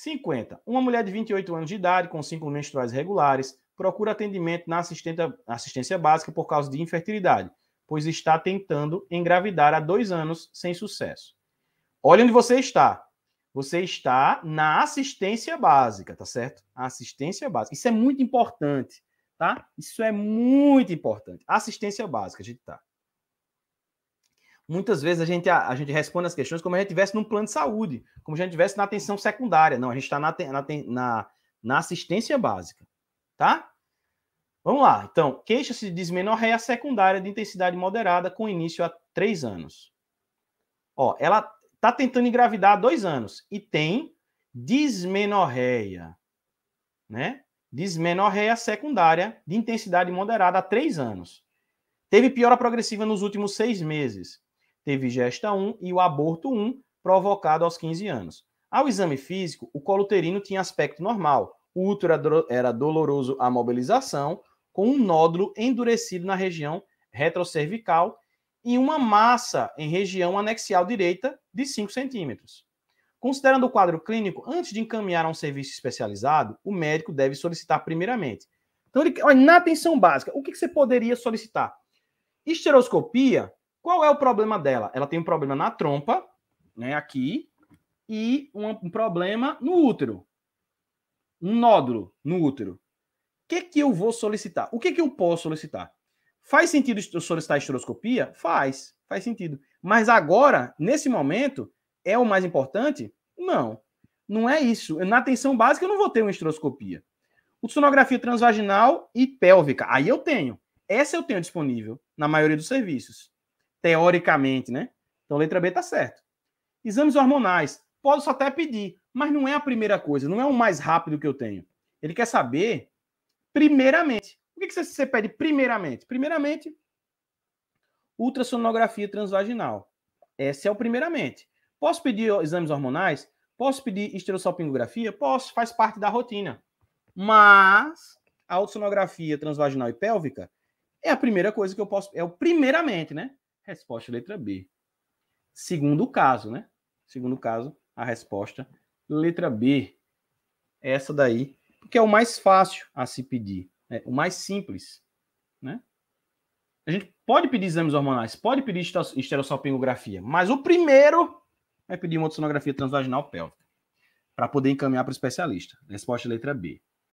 50. Uma mulher de 28 anos de idade, com ciclos menstruais regulares, procura atendimento na assistência básica por causa de infertilidade, pois está tentando engravidar há dois anos sem sucesso. Olha onde você está. Você está na assistência básica, tá certo? assistência básica. Isso é muito importante, tá? Isso é muito importante. Assistência básica, a gente tá muitas vezes a gente, a, a gente responde as questões como a gente estivesse num plano de saúde, como se a gente estivesse na atenção secundária. Não, a gente está na, na, na, na assistência básica, tá? Vamos lá, então, queixa-se de dismenorreia é secundária de intensidade moderada com início há três anos. Ó, ela está tentando engravidar há dois anos e tem dismenorreia, né? Dismenorreia secundária de intensidade moderada há três anos. Teve piora progressiva nos últimos seis meses teve gesta 1 e o aborto 1, provocado aos 15 anos. Ao exame físico, o colo uterino tinha aspecto normal. O útero era doloroso à mobilização, com um nódulo endurecido na região retrocervical e uma massa em região anexial direita de 5 centímetros. Considerando o quadro clínico, antes de encaminhar a um serviço especializado, o médico deve solicitar primeiramente. Então, ele, olha, na atenção básica, o que, que você poderia solicitar? Esteroscopia qual é o problema dela? Ela tem um problema na trompa, né, aqui, e um, um problema no útero. Um nódulo no útero. O que, que eu vou solicitar? O que, que eu posso solicitar? Faz sentido solicitar esteroscopia? Faz, faz sentido. Mas agora, nesse momento, é o mais importante? Não. Não é isso. Na atenção básica, eu não vou ter uma esteroscopia. O sonografia transvaginal e pélvica. Aí eu tenho. Essa eu tenho disponível na maioria dos serviços teoricamente, né? Então, letra B está certo. Exames hormonais. Posso até pedir, mas não é a primeira coisa, não é o mais rápido que eu tenho. Ele quer saber, primeiramente. O que você, você pede primeiramente? Primeiramente, ultrassonografia transvaginal. Esse é o primeiramente. Posso pedir exames hormonais? Posso pedir esterossalpingografia? Posso, faz parte da rotina. Mas a ultrassonografia transvaginal e pélvica é a primeira coisa que eu posso, é o primeiramente, né? Resposta letra B. Segundo caso, né? Segundo caso, a resposta letra B. Essa daí, porque é o mais fácil a se pedir, é o mais simples, né? A gente pode pedir exames hormonais, pode pedir esterossalpingografia, mas o primeiro é pedir uma sonografia transvaginal pélvica para poder encaminhar para o especialista. Resposta letra B.